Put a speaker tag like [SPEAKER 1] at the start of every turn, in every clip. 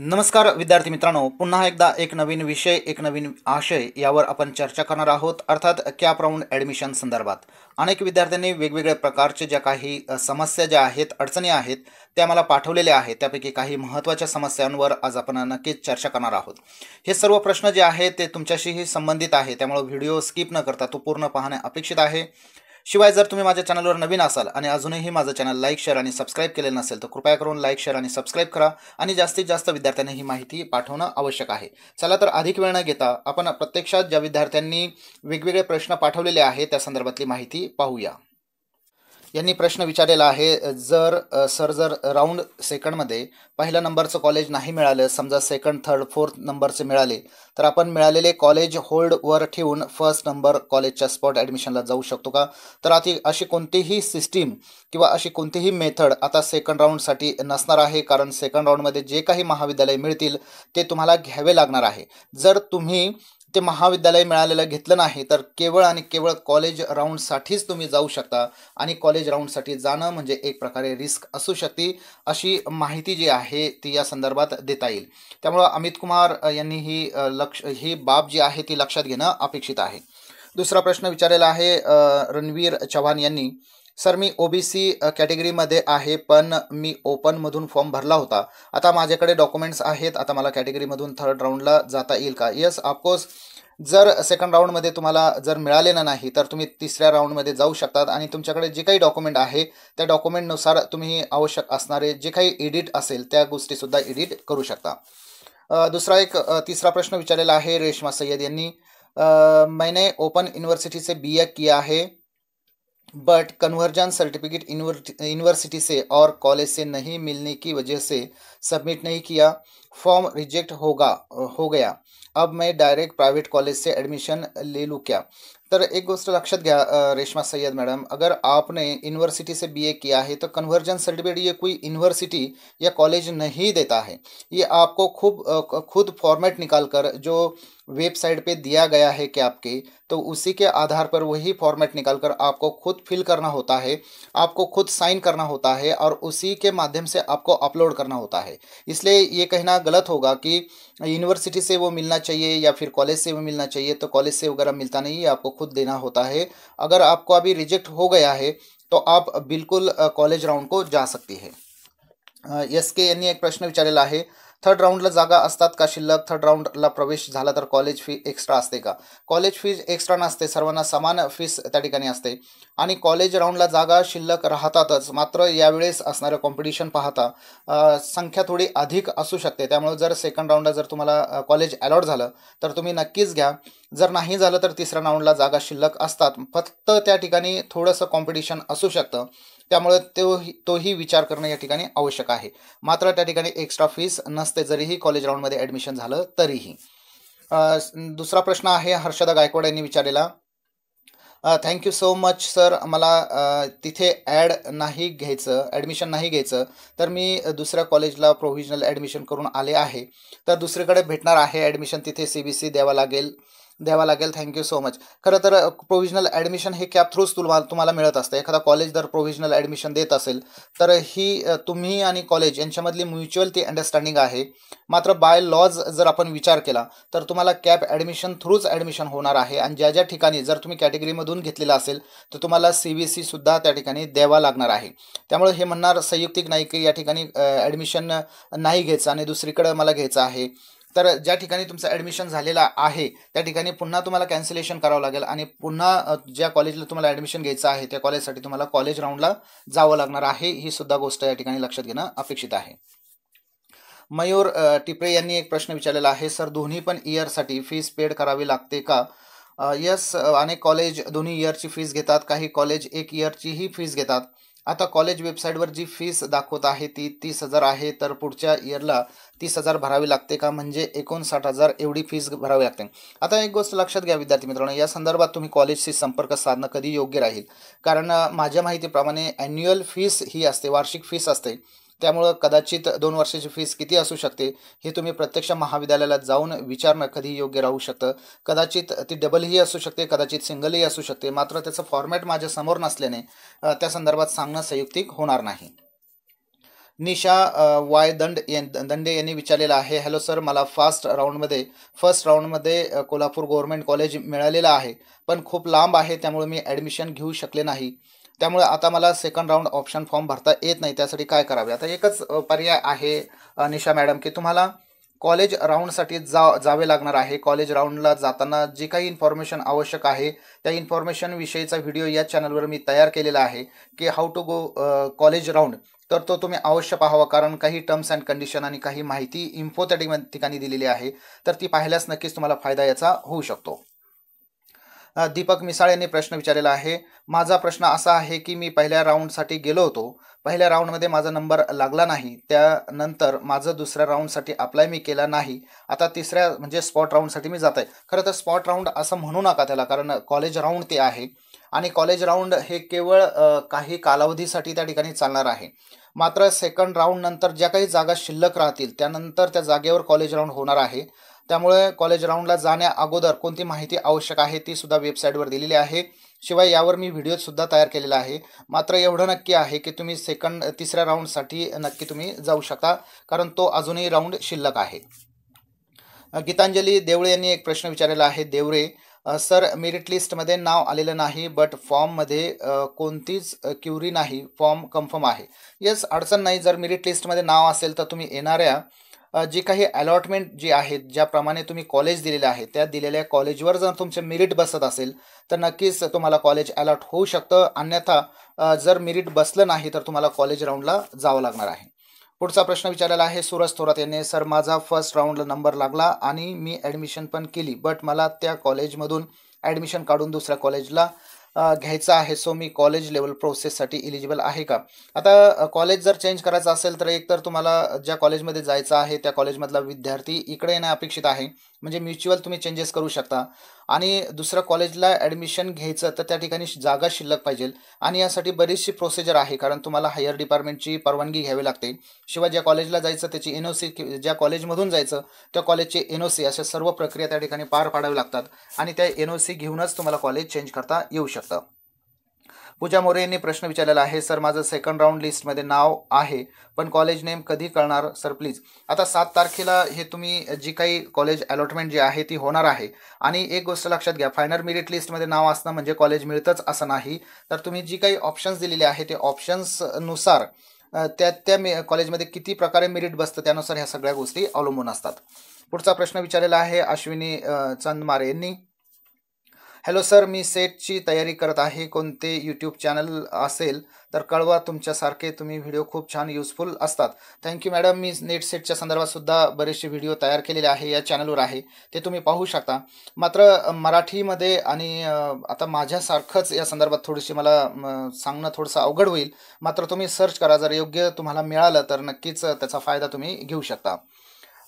[SPEAKER 1] नमस्कार विद्यार्थी मित्रांनो पुन्हा एकदा एक नवीन विषय एक नवीन आशय यावर आपण चर्चा करणार आहोत अर्थात कॅप राऊंड ॲडमिशन संदर्भात अनेक विद्यार्थ्यांनी वेगवेगळ्या प्रकारचे ज्या काही समस्या ज्या आहेत अडचणी आहेत त्या मला पाठवलेल्या आहेत त्यापैकी काही महत्त्वाच्या समस्यांवर आज आपण नक्कीच चर्चा करणार आहोत हे सर्व प्रश्न जे आहेत ते तुमच्याशीही संबंधित आहे त्यामुळे व्हिडिओ स्किप न करता तो पूर्ण पाहणे अपेक्षित आहे शिवाय जर तुम्ही माझ्या चॅनलवर नवीन असाल आणि अजूनही माझं चॅनल लाईक शेअर आणि सबस्क्राईब केलेलं नसेल तर कृपया करून लाईक शेअर आणि सबस्क्राईब करा आणि जास्तीत जास्त विद्यार्थ्यांना ही माहिती पाठवणं आवश्यक आहे चला तर अधिक वेळ न घेता आपण प्रत्यक्षात ज्या विद्यार्थ्यांनी वेगवेगळे प्रश्न पाठवलेले आहेत त्या संदर्भातली माहिती पाहूया यांनी प्रश्न विचारलेला आहे जर सर जर राऊंड सेकंडमध्ये पहिल्या नंबरचं कॉलेज नाही मिळालं समजा सेकंड थर्ड फोर्थ नंबरचे मिळाले तर आपण मिळालेले कॉलेज होल्डवर ठेवून फर्स्ट नंबर कॉलेजच्या स्पॉट ॲडमिशनला जाऊ शकतो का तर आता अशी कोणतीही सिस्टीम किंवा अशी कोणतीही मेथड आता सेकंड राऊंडसाठी नसणार आहे कारण सेकंड राऊंडमध्ये जे काही महाविद्यालय मिळतील ते तुम्हाला घ्यावे लागणार आहे जर तुम्ही ते महाविद्यालय मिळालेलं घेतलं नाही तर केवळ आणि केवळ कॉलेज राऊंडसाठीच तुम्ही जाऊ शकता आणि कॉलेज राऊंडसाठी जाणं म्हणजे एक प्रकारे रिस्क असू शकते अशी माहिती जी आहे ती या संदर्भात देता येईल त्यामुळं अमित कुमार यांनी ही लक्ष ही बाब जी आहे ती लक्षात घेणं अपेक्षित आहे दुसरा प्रश्न विचारलेला आहे रणवीर चव्हाण यांनी सर मी ओबीसी कॅटेगरीमध्ये आहे पण मी ओपनमधून फॉर्म भरला होता आता माझ्याकडे डॉक्युमेंट्स आहेत आता मला कॅटेगरीमधून थर्ड राऊंडला जाता येईल का यस ऑफकोर्स जर सेकंड राऊंडमध्ये तुम्हाला जर मिळालेलं नाही तर तुम्ही तिसऱ्या राऊंडमध्ये जाऊ शकतात आणि तुमच्याकडे जे काही डॉक्युमेंट आहे त्या डॉक्युमेंटनुसार तुम्ही आवश्यक असणारे जे काही एडिट असेल त्या गोष्टीसुद्धा एडिट करू शकता दुसरा एक तिसरा प्रश्न विचारलेला आहे रेशमा सय्यद यांनी मैंने ओपन यूनिवर्सिटी से बी ए किया है बट कन्वर्जन सर्टिफिकेट यूनिवर्सिटी से और कॉलेज से नहीं मिलने की वजह से सबमिट नहीं किया फॉर्म रिजेक्ट होगा हो गया अब मैं डायरेक्ट प्राइवेट कॉलेज से एडमिशन ले लूँ क्या तर एक गोष्ट लक्षात घ्या रेशमा सैयद मैडम अगर आपने यूनिवर्सिटी से बीए किया है तो कन्वर्जन सर्टिफिकेट ये कोई यूनिवर्सिटी या कॉलेज नहीं देता है ये आपको खूब खुद फॉर्मेट निकाल कर जो वेबसाइट पे दिया गया है कि आपके तो उसी के आधार पर वही फॉर्मेट निकाल कर आपको खुद फिल करना होता है आपको खुद साइन करना होता है और उसी के माध्यम से आपको अपलोड करना होता है इसलिए ये कहना गलत होगा कि यूनिवर्सिटी से वो मिलना चाहिए या फिर कॉलेज से वो मिलना चाहिए तो कॉलेज से वगैरह मिलता नहीं है आपको खुद देना होता है अगर आपको अभी रिजेक्ट हो गया है तो आप बिल्कुल कॉलेज राउंड को जा सकती है एस के यानी एक प्रश्न विचारेला है थर्ड राऊंडला जागा असतात का शिल्लक थर्ड राऊंडला प्रवेश झाला तर कॉलेज फी एक्स्ट्रा असते का कॉलेज फी एक्स्ट्रा नसते सर्वांना समान फीस त्या ठिकाणी असते आणि कॉलेज राऊंडला जागा शिल्लक राहतातच मात्र यावेळेस असणारं कॉम्पिटिशन पाहता संख्या थोडी अधिक असू शकते त्यामुळे जर सेकंड राऊंडला जर तुम्हाला कॉलेज अलॉट झालं तर तुम्ही नक्कीच घ्या जर नाही झालं तर तिसऱ्या राऊंडला जागा शिल्लक असतात फक्त त्या ठिकाणी थोडंसं कॉम्पिटिशन असू शकतं त्यामुळे तो तोही विचार करणं या ठिकाणी आवश्यक आहे मात्र त्या ठिकाणी एक्स्ट्रा फीस नसते जरीही कॉलेज राऊंडमध्ये ॲडमिशन झालं तरीही दुसरा प्रश्न आहे हर्षदा गायकवाड यांनी विचारलेला थँक्यू सो मच सर मला तिथे ॲड नाही घ्यायचं ॲडमिशन नाही घ्यायचं तर मी दुसऱ्या कॉलेजला प्रोव्हिजनल ॲडमिशन करून आले आहे तर दुसरीकडे भेटणार आहे ॲडमिशन तिथे सी बी सी द्यावा लागेल द्यावा लागेल थँक्यू सो मच खरं तर प्रोव्हिजनल ॲडमिशन हे कॅप थ्रूच तुम्हाला तुम्हाला मिळत असतं एखादा कॉलेज जर प्रोव्हिजनल ॲडमिशन देत असेल तर ही तुम्ही आणि कॉलेज यांच्यामधली म्युच्युअल ती अंडरस्टँडिंग आहे मात्र बाय लॉज जर आपण विचार केला तर तुम्हाला कॅप ॲडमिशन थ्रूच ॲडमिशन होणार आहे आणि ज्या ज्या ठिकाणी जर तुम्ही कॅटेगरीमधून घेतलेला असेल तर तुम्हाला सी बी सीसुद्धा त्या ठिकाणी द्यावा लागणार आहे त्यामुळे हे म्हणणार संयुक्तिक नाही की या ठिकाणी ॲडमिशन नाही घ्यायचं आणि दुसरीकडं मला घ्यायचं आहे तर ज्या ठिकाणी तुमचं ॲडमिशन झालेलं आहे त्या ठिकाणी पुन्हा तुम्हाला कॅन्सलेशन करावं लागेल आणि पुन्हा ज्या कॉलेजला तुम्हाला ॲडमिशन घ्यायचं आहे त्या कॉलेजसाठी तुम्हाला कॉलेज राऊंडला जावं लागणार आहे ही सुद्धा गोष्ट या ठिकाणी लक्षात घेणं अपेक्षित आहे मयूर टिपरे यांनी एक प्रश्न विचारलेला आहे सर दोन्ही पण इयरसाठी फीज पेड करावी लागते का यस अनेक कॉलेज दोन्ही इयरची फीस घेतात काही कॉलेज एक इयरचीही फीस घेतात आता कॉलेज वेबसाईटवर जी फीस दाखवत आहे ती तीस हजार आहे तर पुढच्या इयरला तीस हजार भरावी लागते का म्हणजे एकोणसाठ हजार एवढी फीस भरावी लागते आता एक गोष्ट लक्षात घ्या विद्यार्थी मित्रांनो या संदर्भात तुम्ही कॉलेजशी संपर्क साधणं कधी योग्य राहील कारण माझ्या माहितीप्रमाणे ॲन्युअल फीस ही असते वार्षिक फीस असते त्यामुळं कदाचित दोन वर्षाची फीस किती असू शकते हे तुम्ही प्रत्यक्ष महाविद्यालयाला जाऊन विचारणं कधी योग्य राहू शकतं कदाचित ती डबलही असू शकते कदाचित सिंगलही असू शकते मात्र त्याचं फॉर्मॅट माझ्या समोर नसल्याने त्या संदर्भात सांगणं संयुक्तिक होणार नाही निशा वाय दंड दंडे यांनी विचारलेलं आहे हॅलो सर मला फास्ट राऊंडमध्ये फर्स्ट राऊंडमध्ये कोल्हापूर गव्हर्मेंट कॉलेज मिळालेलं आहे पण खूप लांब आहे त्यामुळे मी ॲडमिशन घेऊ शकले नाही त्यामुळे आता मला सेकंड राऊंड ऑप्शन फॉर्म भरता येत नाही त्यासाठी काय करावे आता एकच पर्याय आहे निशा मॅडम की तुम्हाला कॉलेज राऊंडसाठी जा जावे लागणार आहे कॉलेज राऊंडला जाताना जी काही इन्फॉर्मेशन आवश्यक आहे त्या इन्फॉर्मेशनविषयीचा व्हिडिओ या चॅनलवर मी तयार केलेला आहे की how to go college round तर तो तुम्ही अवश्य पाहावा कारण काही टर्म्स अँड कंडिशन आणि काही माहिती इन्फो त्या ठिकाणी दिलेली आहे तर ती पाहिल्यास नक्कीच तुम्हाला फायदा याचा होऊ शकतो दीपक मिसाळ यांनी प्रश्न विचारलेला आहे माझा प्रश्न असा आहे की मी पहिल्या राऊंडसाठी गेलो होतो पहिल्या राऊंडमध्ये माझा नंबर लागला नाही त्यानंतर माझं दुसऱ्या राऊंडसाठी अप्लाय मी केला नाही आता तिसऱ्या म्हणजे स्पॉट राऊंडसाठी मी जात आहे खरं तर स्पॉट राऊंड असं म्हणू नका त्याला कारण कॉलेज राऊंड ते आहे आणि कॉलेज राऊंड हे केवळ काही कालावधीसाठी त्या ठिकाणी चालणार आहे मात्र सेकंड राऊंडनंतर ज्या काही जागा शिल्लक राहतील त्यानंतर त्या जागेवर कॉलेज राऊंड होणार आहे त्यामुळे कॉलेज राऊंडला जाण्या अगोदर कोणती माहिती आवश्यक आहे ती सुद्धा वेबसाईटवर दिलेली आहे शिवाय यावर मी व्हिडिओसुद्धा तयार केलेला आहे मात्र एवढं नक्की आहे की तुम्ही सेकंड तिसऱ्या राऊंडसाठी नक्की तुम्ही जाऊ शकता कारण तो अजूनही राऊंड शिल्लक आहे गीतांजली देवळे यांनी एक प्रश्न विचारलेला आहे देवरे सर मेरिट लिस्टमध्ये नाव आलेलं नाही बट फॉर्ममध्ये कोणतीच क्युरी नाही फॉर्म कन्फर्म आहे येस अडचण नाही जर मेरिट लिस्टमध्ये नाव असेल तर तुम्ही येणाऱ्या जी काही अलॉटमेंट जी आहेत ज्याप्रमाणे तुम्ही कॉलेज दिलेले आहे त्या दिलेल्या कॉलेजवर जर तुमचे मेरिट बसत असेल तर नक्कीच तुम्हाला कॉलेज अलॉट होऊ शकतं अन्यथा जर मेरिट बसलं नाही तर तुम्हाला कॉलेज राऊंडला जावं लागणार आहे पुढचा प्रश्न विचारलेला आहे सुरज थोरात यांनी सर माझा फर्स्ट राऊंडला नंबर लागला आणि मी ॲडमिशन पण केली बट मला त्या कॉलेजमधून ॲडमिशन काढून दुसऱ्या कॉलेजला घ्यायचा आहे सो मी कॉलेज लेवल प्रोसेससाठी इलिजिबल आहे का आता कॉलेज जर चेंज करायचं असेल तर एकतर तुम्हाला ज्या कॉलेजमध्ये जायचं आहे त्या कॉलेजमधला विद्यार्थी इकडे येणं अपेक्षित आहे म्हणजे म्युच्युअल तुम्ही चेंजेस करू शकता आणि दुसरं कॉलेजला ॲडमिशन घ्यायचं तर त्या ठिकाणी जागा शिल्लक पाहिजे आणि यासाठी बरीचशी प्रोसिजर आहे कारण तुम्हाला हायर डिपार्टमेंटची परवानगी घ्यावी लागते शिवाय ज्या कॉलेजला जायचं त्याची एन ओ सी ज्या कॉलेजमधून जायचं त्या कॉलेजचे एन ओ सी अशा सर्व प्रक्रिया त्या ठिकाणी पार पाडाव्या लागतात आणि त्या एन ओ सी घेऊनच तुम्हाला कॉलेज चेंज करता येऊ शकतं पूजा मोरे यांनी प्रश्न विचारलेला आहे सर माझं सेकंड राऊंड लिस्टमध्ये नाव आहे पण कॉलेज नेम कधी कळणार सर प्लीज आता सात तारखेला हे तुम्ही जी काही कॉलेज अलॉटमेंट जी आहे ती होणार आहे आणि एक गोष्ट लक्षात घ्या फायनल मेरिट लिस्टमध्ये नाव असणं म्हणजे कॉलेज मिळतंच असं नाही तर तुम्ही जी काही ऑप्शन्स दिलेले आहे ते ऑप्शन्सनुसार त्या त्या मे कॉलेजमध्ये किती प्रकारे मेरिट बसतं त्यानुसार ह्या सगळ्या गोष्टी अवलंबून असतात पुढचा प्रश्न विचारलेला आहे अश्विनी चंदमारे यांनी हॅलो सर मी सेटची तयारी करत आहे कोणते यूट्यूब चॅनल असेल तर कळवा तुमच्यासारखे तुम्ही व्हिडिओ खूप छान युजफुल असतात थँक्यू मॅडम मी नेट सेटच्या संदर्भातसुद्धा बरेचसे व्हिडिओ तयार केलेले आहे या चॅनलवर आहे ते तुम्ही पाहू शकता मात्र मराठीमध्ये आणि आता माझ्यासारखंच या संदर्भात थोडीशी मला सांगणं थोडंसं अवघड होईल मात्र तुम्ही सर्च करा जर योग्य तुम्हाला मिळालं तर नक्कीच त्याचा फायदा तुम्ही घेऊ शकता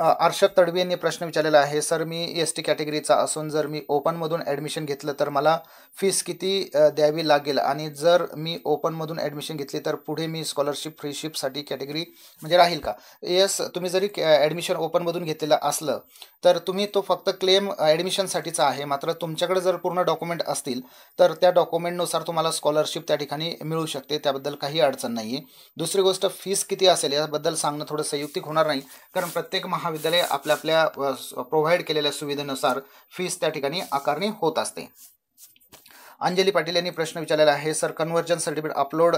[SPEAKER 1] अर्षद तडवी यांनी प्रश्न विचारलेला आहे सर मी एस e टी कॅटेगरीचा असून जर मी ओपनमधून ॲडमिशन घेतलं तर मला फीस किती द्यावी लागेल आणि जर मी ओपनमधून ॲडमिशन घेतली तर पुढे मी स्कॉलरशिप फ्रीशिपसाठी कॅटेगरी म्हणजे राहील का येस e तुम्ही जरी ॲडमिशन ओपनमधून घेतलेलं असलं तर तुम्ही तो फक्त क्लेम ॲडमिशनसाठीचा आहे मात्र तुमच्याकडे जर पूर्ण डॉक्युमेंट असतील तर त्या डॉक्युमेंटनुसार तुम्हाला स्कॉलरशिप त्या ठिकाणी मिळू शकते त्याबद्दल काही अडचण नाही आहे दुसरी गोष्ट फीस किती असेल याबद्दल सांगणं थोडं संयुक्तिक होणार नाही कारण प्रत्येक महा महाविद्यालय आपल्या आपल्या प्रोव्हाइड केलेल्या सुविधेनुसार फीस त्या ठिकाणी आकारणी होत असते अंजली पाटील यांनी प्रश्न विचारलेला आहे सर कन्व्हर्जन सर्टिफिकेट अपलोड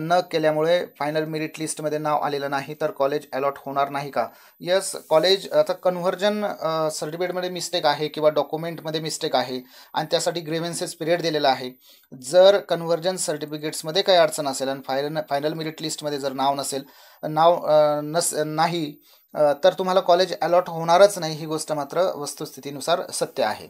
[SPEAKER 1] न केल्यामुळे फायनल मेरिट लिस्टमध्ये नाव आलेलं नाही तर कॉलेज अलॉट होणार नाही का यस कॉलेज आता कन्व्हर्जन सर्टिफिकेटमध्ये मिस्टेक आहे किंवा डॉक्युमेंटमध्ये मिस्टेक आहे आणि त्यासाठी ग्रेव्हन्सेस पिरियड दिलेला आहे जर कन्व्हर्जन सर्टिफिकेट्समध्ये काही अडचण असेल आणि फायनल फायनल मेरिट लिस्टमध्ये जर नाव नसेल नाव नस नाही तर तुम्हाला कॉलेज अलॉट होणारच नाही ही गोष्ट मात्र वस्तुस्थितीनुसार सत्य आहे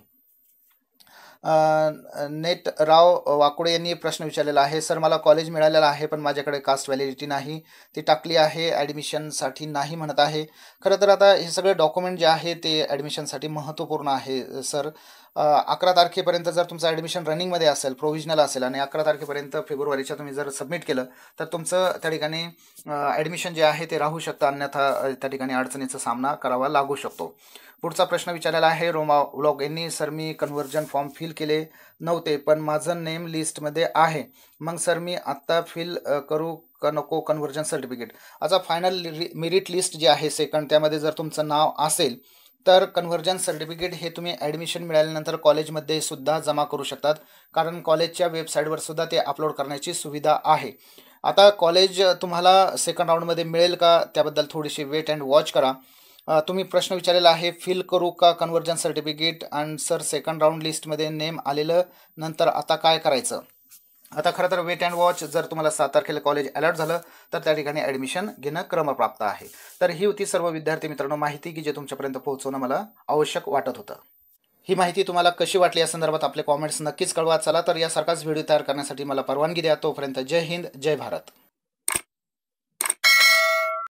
[SPEAKER 1] नेट राव वाकुडे यांनी प्रश्न विचारलेला आहे सर मला कॉलेज मिळालेलं आहे पण माझ्याकडे कास्ट व्हॅलिडिटी नाही ती टाकली आहे ॲडमिशनसाठी नाही म्हणत आहे खरं तर आता हे सगळे डॉक्युमेंट जे आहे ते ॲडमिशनसाठी महत्त्वपूर्ण आहे सर अकरा तारखेपर्यंत जर तुमचं ॲडमिशन रनिंगमध्ये असेल प्रोव्हिजनल असेल आणि अकरा तारखेपर्यंत फेब्रुवारीच्या तुम्ही जर सबमिट केलं तर तुमचं त्या ठिकाणी ॲडमिशन जे आहे ते राहू शकतं अन्यथा त्या ठिकाणी अडचणीचा सामना करावा लागू शकतो पुढचा प्रश्न विचारलेला आहे रोमा व्लॉग यांनी सर मी कन्व्हर्जन फॉर्म फिल केले नव्हते पण माझं नेम लिस्टमध्ये आहे मग सर मी आत्ता फिल करू का नको कन्व्हर्जन सर्टिफिकेट आता फायनल मेरिट लिस्ट जी आहे सेकंड त्यामध्ये जर तुमचं नाव असेल तर कन्व्हर्जन सर्टिफिकेट हे तुम्ही ॲडमिशन मिळाल्यानंतर कॉलेजमध्ये सुद्धा जमा करू शकतात कारण कॉलेजच्या वेबसाईटवर सुद्धा ते अपलोड करण्याची सुविधा आहे आता कॉलेज तुम्हाला सेकंड राऊंडमध्ये मिळेल का त्याबद्दल थोडीशी वेट अँड वॉच करा तुम्ही प्रश्न विचारलेला आहे फिल करू का conversion certificate and sir second round लिस्टमध्ये नेम आलेलं नंतर आता काय करायचं आता खरं तर वेट अँड वॉच जर तुम्हाला सात तारखेला कॉलेज अलर्ट झालं तर त्या ठिकाणी ॲडमिशन घेणं क्रमप्राप्त आहे तर ही होती सर्व विद्यार्थी मित्रांनो माहिती की जे तुमच्यापर्यंत पोहोचवणं मला आवश्यक वाटत होतं ही माहिती तुम्हाला कशी वाटली या संदर्भात आपले कॉमेंट्स नक्कीच कळवा चला तर यासारखाच व्हिडिओ तयार करण्यासाठी मला परवानगी द्या तोपर्यंत जय हिंद जय भारत